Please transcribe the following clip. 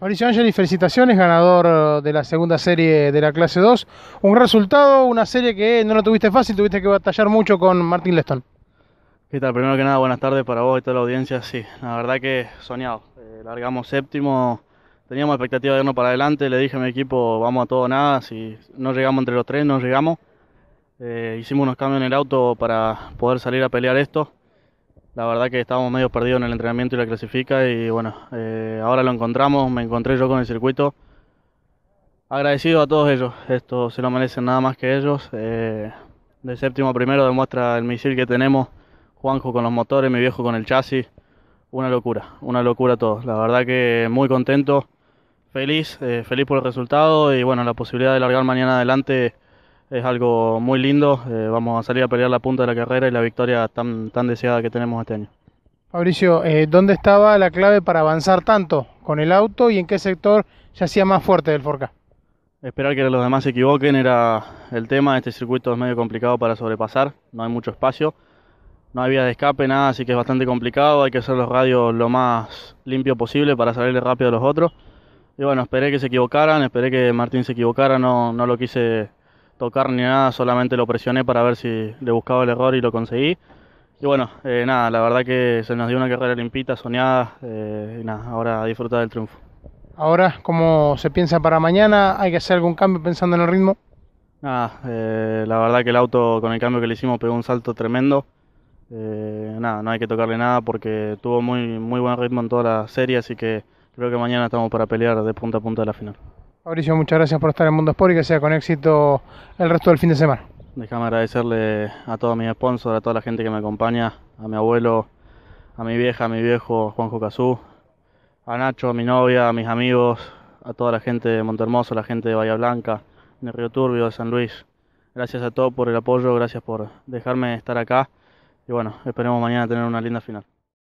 Mauricio Ángel, felicitaciones, ganador eh, de la segunda serie de la clase 2. Un resultado, una serie que no lo tuviste fácil, tuviste que batallar mucho con Martín Leston. ¿Qué tal? Primero que nada, buenas tardes para vos y toda la audiencia. Sí, la verdad que soñado. Eh, largamos séptimo, teníamos expectativa de irnos para adelante. Le dije a mi equipo, vamos a todo nada. Si no llegamos entre los tres, no llegamos. Eh, hicimos unos cambios en el auto para poder salir a pelear esto la verdad que estábamos medio perdidos en el entrenamiento y la clasifica y bueno, eh, ahora lo encontramos, me encontré yo con el circuito. Agradecido a todos ellos, esto se lo merecen nada más que ellos. Eh, de séptimo a primero demuestra el misil que tenemos, Juanjo con los motores, mi viejo con el chasis. Una locura, una locura todos. La verdad que muy contento, feliz, eh, feliz por el resultado y bueno, la posibilidad de largar mañana adelante es algo muy lindo. Eh, vamos a salir a pelear la punta de la carrera y la victoria tan, tan deseada que tenemos este año. Fabricio, eh, ¿dónde estaba la clave para avanzar tanto con el auto y en qué sector se hacía más fuerte del Forca? Esperar que los demás se equivoquen era el tema. Este circuito es medio complicado para sobrepasar, no hay mucho espacio, no había de escape, nada, así que es bastante complicado. Hay que hacer los radios lo más limpio posible para salirle rápido a los otros. Y bueno, esperé que se equivocaran, esperé que Martín se equivocara, no, no lo quise tocar ni nada, solamente lo presioné para ver si le buscaba el error y lo conseguí. Y bueno, eh, nada, la verdad que se nos dio una carrera limpita, soñada, eh, y nada, ahora a disfrutar del triunfo. Ahora, ¿cómo se piensa para mañana? ¿Hay que hacer algún cambio pensando en el ritmo? Nada, eh, la verdad que el auto con el cambio que le hicimos pegó un salto tremendo. nada, no hay que tocarle nada porque tuvo muy, muy buen ritmo en toda la serie, así que creo que mañana estamos para pelear de punta a punta de la final. Mauricio, muchas gracias por estar en Mundo Sport y que sea con éxito el resto del fin de semana. Déjame agradecerle a todos mis sponsors, a toda la gente que me acompaña, a mi abuelo, a mi vieja, a mi viejo Juanjo Cazú, a Nacho, a mi novia, a mis amigos, a toda la gente de Montermoso, la gente de Bahía Blanca, de Río Turbio, de San Luis. Gracias a todos por el apoyo, gracias por dejarme estar acá y bueno, esperemos mañana tener una linda final.